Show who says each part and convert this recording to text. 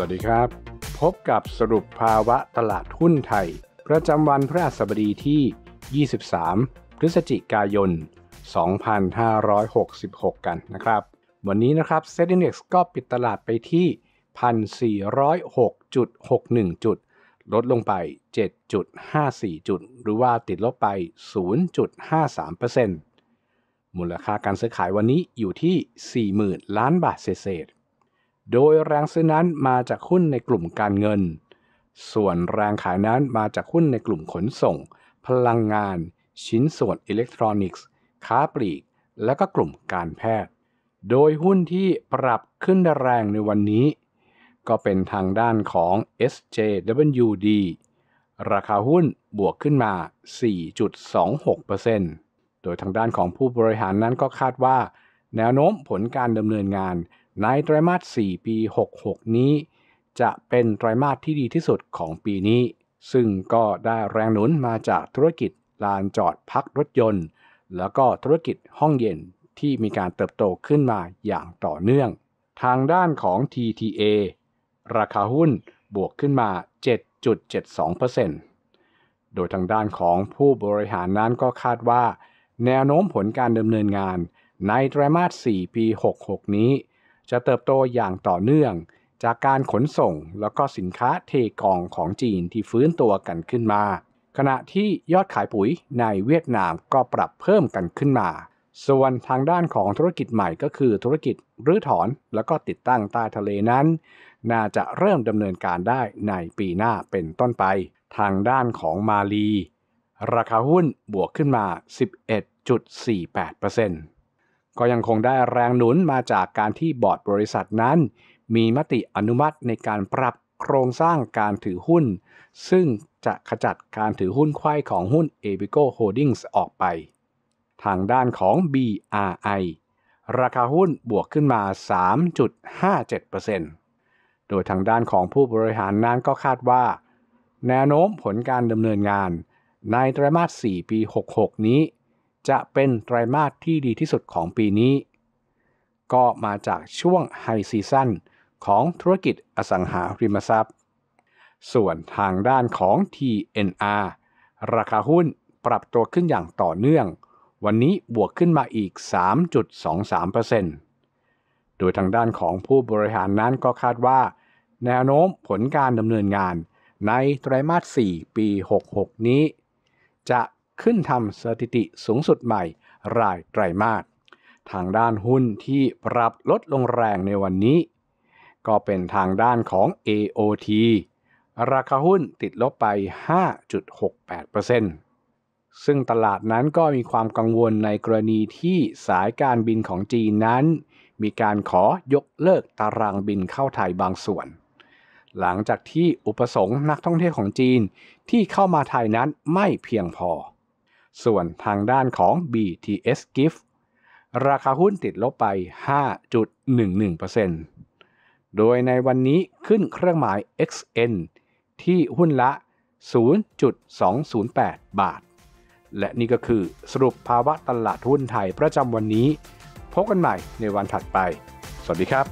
Speaker 1: วัสดีครับ พบกับสรุปภาวะตลาดหุ้นไทยประจำวันพระหัสบดีที่ 23 พฤศจิกายน 2566 กันนะครับ วันนี้นะครับเซ็ตอินดีก็ปิดตลาดไปที่ 1,406.61 จุด ลดลงไป 7.54 จุด หรือว่าติดลบไป 0.53%มูลค่าการซื้อขายวันนี้อยู่ที่ 40,000ล้านบาทเศษโดยแรงซื้อนั้นมาจากหุ้นในกลุ่มการเงิน ส่วนแรงขายนั้นมาจากหุ้นในกลุ่มขนส่ง พลังงาน ชิ้นส่วนอิเล็กทรอนิกส์ ค้าปลีก และก็กลุ่มการแพทย์ โดยหุ้นที่ปรับขึ้นแรงในวันนี้ ก็เป็นทางด้านของ SJWD ราคาหุ้นบวกขึ้นมา 4.26%โดยทางด้านของผู้บริหารนั้นก็คาดว่า แนวโน้มผลการดำเนินงานในไตรมาส4ปี 66 นี้ จะเป็นไตรมาสที่ดีที่สุดของปีนี้ ซึ่งก็ได้แรงหนุนมาจากธุรกิจ ลานจอดพักรถยนต์ แล้วก็ธุรกิจห้องเย็นที่มีการเติบโตขึ้นมาอย่างต่อเนื่อง ทางด้านของ TTA ราคาหุ้นบวกขึ้นมา 7.72%โดยทางด้านของผู้บริหารนั้นก็คาดว่า แนวโน้มผลการดำเนินงานในไตรมาส4ปี66นี้จะเติบโตอย่างต่อเนื่อง จากการขนส่งแล้วก็สินค้าเทกองของจีนที่ฟื้นตัวกันขึ้นมา ขณะที่ยอดขายปุ๋ยในเวียดนามก็ปรับเพิ่มกันขึ้นมา ส่วนทางด้านของธุรกิจใหม่ก็คือธุรกิจรื้อถอนแล้วก็ติดตั้งใต้ทะเลนั้น น่าจะเริ่มดำเนินการได้ในปีหน้าเป็นต้นไปทางด้านของมาลี ราคาหุ้นบวกขึ้นมา 11.48%เก็ยังคงได้แรงหนุนมาจากการที่บอร์ดบริษัทนั้น มีมติอนุมัติในการปรับโครงสร้างการถือหุ้น ซึ่งจะขจัดการถือหุ้นควายของหุ้น a b i c o Holdings ออกไป ทางด้านของ BRI ราคาหุ้นบวกขึ้นมา 3.57%โดยทางด้านของผู้บริหารนั้นก็คาดว่า แนวโน้มผลการดำเนินงานในไตรมาส 4 ปี 66 นี้จะเป็นไตรมาสที่ดีที่สุดของปีนี้ ก็มาจากช่วงไฮซีซั่นของธุรกิจอสังหาริมทรัพย์ ส่วนทางด้านของ TNR ราคาหุ้นปรับตัวขึ้นอย่างต่อเนื่อง วันนี้บวกขึ้นมาอีก 3.23%โดยทางด้านของผู้บริหารนั้นก็คาดว่า แนวโน้มผลการดำเนินงานในไตรมาส4ปี 66 นี้ จะขึ้นทำสถิติสูงสุดใหม่ รายไตรมาส ทางด้านหุ้นที่ปรับลดลงแรงในวันนี้ ก็เป็นทางด้านของ AOT ราคาหุ้นติดลบไป 5.68%ซึ่งตลาดนั้นก็มีความกังวลในกรณีที่สายการบินของจีนนั้น มีการขอยกเลิกตารางบินเข้าไทยบางส่วน หลังจากที่อุปสงค์นักท่องเที่ยวของจีนที่เข้ามาไทยนั้นไม่เพียงพอส่วนทางด้านของ BTS g i f ราคาหุ้นติดลบไป 5.11%โดยในวันนี้ขึ้นเครื่องหมาย XN ที่หุ้นละ 0.208 บาท และนี่ก็คือสรุปภาวะตลาดหุ้นไทยประจำวันนี้ พบกันใหม่ในวันถัดไป สวัสดีครับ